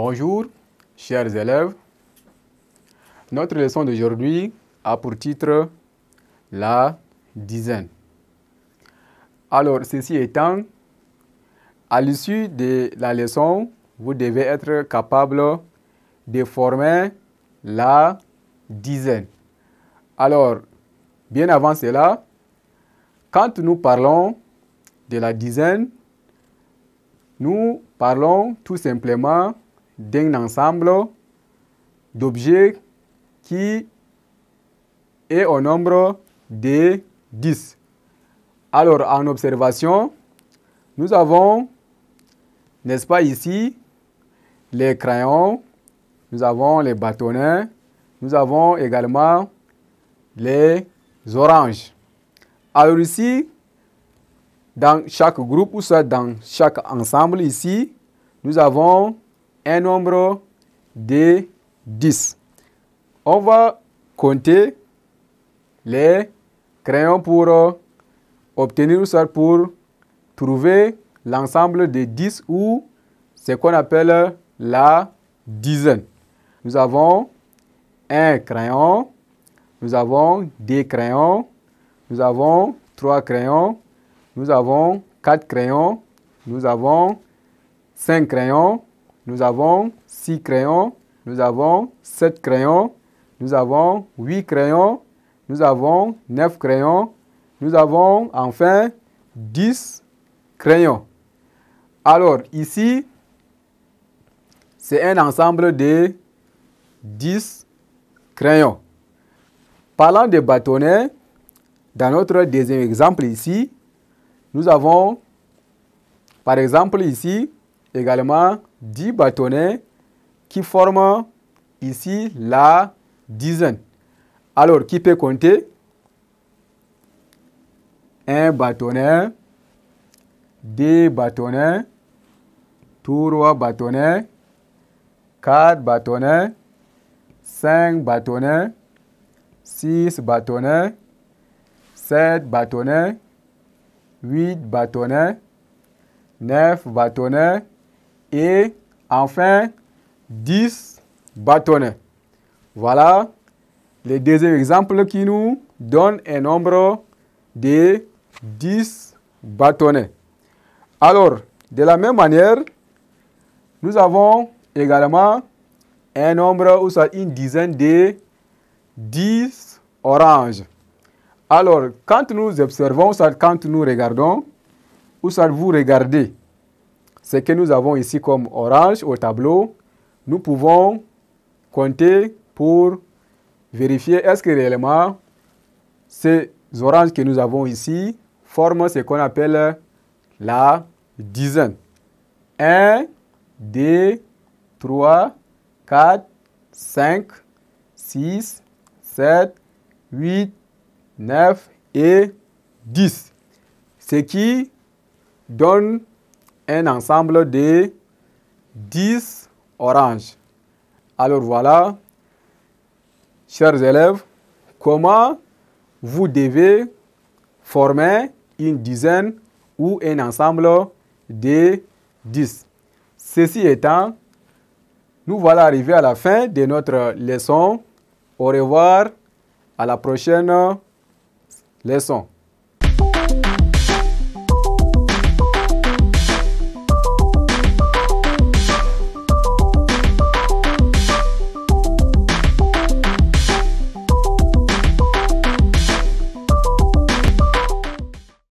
Bonjour, chers élèves. Notre leçon d'aujourd'hui a pour titre La dizaine. Alors, ceci étant, à l'issue de la leçon, vous devez être capable de former la dizaine. Alors, bien avant cela, quand nous parlons de la dizaine, nous parlons tout simplement d'un ensemble d'objets qui est au nombre de 10. Alors, en observation, nous avons, n'est-ce pas ici, les crayons, nous avons les bâtonnets, nous avons également les oranges. Alors ici, dans chaque groupe, ou soit dans chaque ensemble ici, nous avons un nombre de 10. On va compter les crayons pour obtenir ça pour trouver l'ensemble des 10 ou ce qu'on appelle la dizaine. Nous avons un crayon, nous avons des crayons, nous avons trois crayons, nous avons quatre crayons, nous avons cinq crayons, nous avons 6 crayons, nous avons 7 crayons, nous avons 8 crayons, nous avons 9 crayons, nous avons enfin 10 crayons. Alors ici, c'est un ensemble de 10 crayons. Parlant des bâtonnets, dans notre deuxième exemple ici, nous avons par exemple ici également 10 bâtonnets qui forment ici la dizaine. Alors, qui peut compter 1 bâtonnet, 2 bâtonnets, 3 bâtonnets, 4 bâtonnets, 5 bâtonnets, 6 bâtonnets, 7 bâtonnets, 8 bâtonnets, 9 bâtonnets et enfin 10 bâtonnets. Voilà le deuxième exemple qui nous donne un nombre de 10 bâtonnets. Alors, de la même manière, nous avons également un nombre ou ça une dizaine de 10 oranges. Alors, quand nous observons, soit quand nous regardons, ou soit vous regardez, ce que nous avons ici comme orange au tableau, nous pouvons compter pour vérifier est-ce que réellement ces oranges que nous avons ici forment ce qu'on appelle la dizaine. 1, 2, 3, 4, 5, 6, 7, 8, 9 et 10. Ce qui donne un ensemble de 10 oranges. Alors voilà, chers élèves, comment vous devez former une dizaine ou un ensemble de 10. Ceci étant, nous voilà arrivés à la fin de notre leçon. Au revoir, à la prochaine leçon.